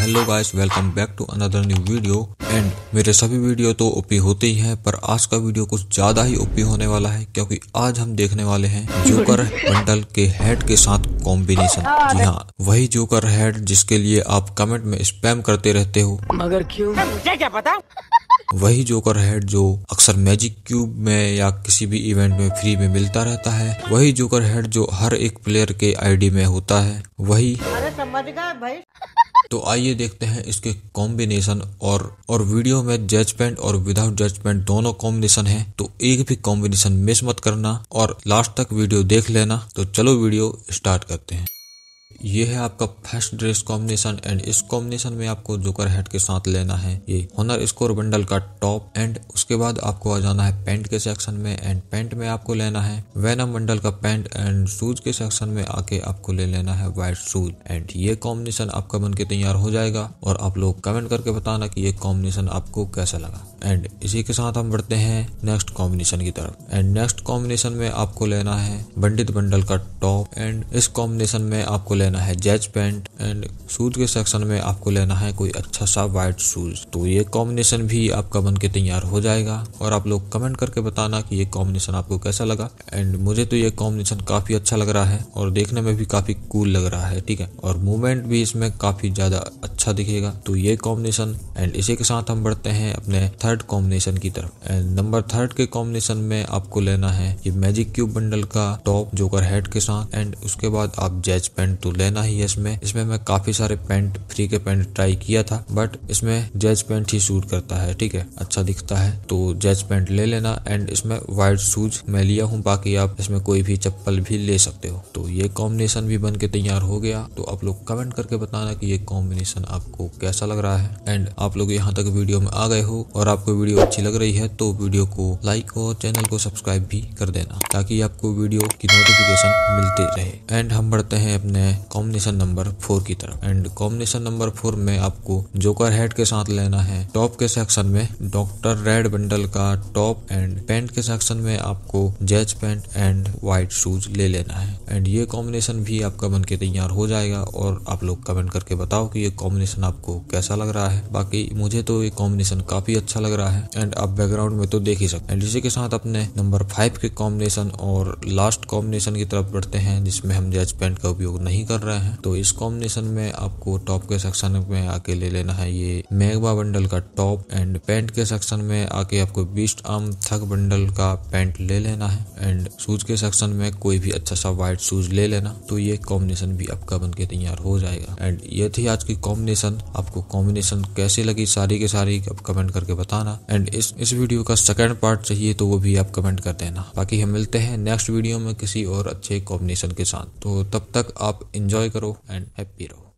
hello guys welcome back to another new video and मेरे सभी video तो OP होते ही हैं पर आज का वीडियो कुछ ज्यादा ही ओपी होने वाला है क्योंकि आज हम देखने वाले हैं जोकर बंडल के हेड के साथ कॉम्बिनेशन जी हाँ वही जोकर हेड जिसके लिए आप कमेंट में स्पैम करते रहते हो मगर क्यों क्या क्या पता वही जोकर हेड जो अक्सर मैजिक क्यूब में या किसी भी इवेंट में फ्री में मिलता रहता है वही जोकर हेड जो हर एक प्लेयर के आईडी में होता है वही अरे समझ गए भाई तो आइए देखते हैं इसके कॉम्बिनेशन और और वीडियो में जजमेंट और विदाउट जजमेंट दोनों कॉम्बिनेशन है तो एक भी कॉम्बिनेशन मिस मत करना और लास्ट तक वीडियो देख लेना तो चलो वीडियो स्टार्ट करते हैं ये है आपका फर्स्ट ड्रेस कॉम्बिनेशन एंड इस कॉम्बिनेशन में आपको जोकर हेड के साथ लेना है ये होनर स्कोर बंडल का टॉप एंड उसके बाद आपको आ जाना है पैंट के सेक्शन में एंड पैंट में आपको लेना है वेनम बंडल का पैंट एंड शूज के सेक्शन में आके आपको ले लेना है व्हाइट शूज एंड ये कॉम्बिनेशन आपका बन के तैयार हो जाएगा और आप लोग कमेंट करके बताना की ये कॉम्बिनेशन आपको कैसा लगा एंड इसी के साथ हम बढ़ते हैं नेक्स्ट कॉम्बिनेशन की तरफ एंड नेक्स्ट कॉम्बिनेशन में आपको लेना है बंडित बंडल का टॉप एंड इस कॉम्बिनेशन में आपको लेना है जैज पैंट एंड शूज के सेक्शन में आपको लेना है कोई अच्छा सा वाइट शूज तो ये कॉम्बिनेशन भी आपका बन के तैयार हो जाएगा और आप लोग कमेंट करके बताना कि ये कॉम्बिनेशन आपको कैसा लगा एंड मुझे तो ये कॉम्बिनेशन काफी अच्छा लग रहा है और देखने में भी काफी कूल लग रहा है ठीक है और मूवमेंट भी इसमें काफी ज्यादा अच्छा दिखेगा तो ये कॉम्बिनेशन एंड इसी के साथ हम बढ़ते हैं अपने थर्ड कॉम्बिनेशन की तरफ एंड नंबर थर्ड के कॉम्बिनेशन में आपको लेना है ये मैजिक क्यूब बंडल का टॉप जोकर हेड के साथ एंड उसके बाद आप जैज पेंट तो तो लेना ही है इसमें इसमें मैं काफी सारे पेंट फ्री के पेंट ट्राई किया था बट इसमें जेज पेंट ही सूट करता है ठीक है अच्छा दिखता है तो जेज पेंट ले लेना एंड इसमें वाइट शूज मैं लिया हूँ बाकी आप इसमें कोई भी चप्पल भी ले सकते हो तो ये कॉम्बिनेशन भी बन के तैयार हो गया तो आप लोग कमेंट करके बताना की ये कॉम्बिनेशन आपको कैसा लग रहा है एंड आप लोग यहाँ तक वीडियो में आ गए हो और आपको वीडियो अच्छी लग रही है तो वीडियो को लाइक और चैनल को सब्सक्राइब भी कर देना ताकि आपको वीडियो की नोटिफिकेशन मिलते रहे एंड हम बढ़ते हैं अपने कॉम्बिनेशन नंबर फोर की तरफ एंड कॉम्बिनेशन नंबर फोर में आपको जोकर हेड के साथ लेना है टॉप के सेक्शन में डॉक्टर रेड बंडल का टॉप एंड पैंट के सेक्शन में आपको jazz pant and white shoes ले लेना है एंड ये कॉम्बिनेशन भी आपका बन के तैयार हो जाएगा और आप लोग कमेंट करके बताओ कि ये कॉम्बिनेशन आपको कैसा लग रहा है बाकी मुझे तो ये कॉम्बिनेशन काफी अच्छा लग रहा है एंड आप बैकग्राउंड में तो देख ही सकते हैं इसी के साथ अपने नंबर फाइव के कॉम्बिनेशन और लास्ट कॉम्बिनेशन की तरफ बढ़ते हैं जिसमें हम जैज पैंट का उपयोग नहीं कर रहे हैं तो इस कॉम्बिनेशन में आपको टॉप के सेक्शन में आके ले लेना है ये मैगवा बंडल का टॉप एंड पैंट के सेक्शन में आके आपको बीस्ट आर्म थक बंडल का पैंट ले लेना है एंड शूज के सेक्शन में कोई भी अच्छा सा व्हाइट शूज ले लेना तो ये कॉम्बिनेशन भी आपका बन के तैयार हो जाएगा एंड ये थी आज की कॉम्बिनेशन आपको कॉम्बिनेशन कैसे लगी सारी के सारी आप कमेंट करके बताना एंड इस इस वीडियो का सेकेंड पार्ट चाहिए तो वो भी आप कमेंट कर देना बाकी हम मिलते हैं नेक्स्ट वीडियो में किसी और अच्छे कॉम्बिनेशन के साथ तो तब तक आप इंजॉय करो एंड हैप्पी रहो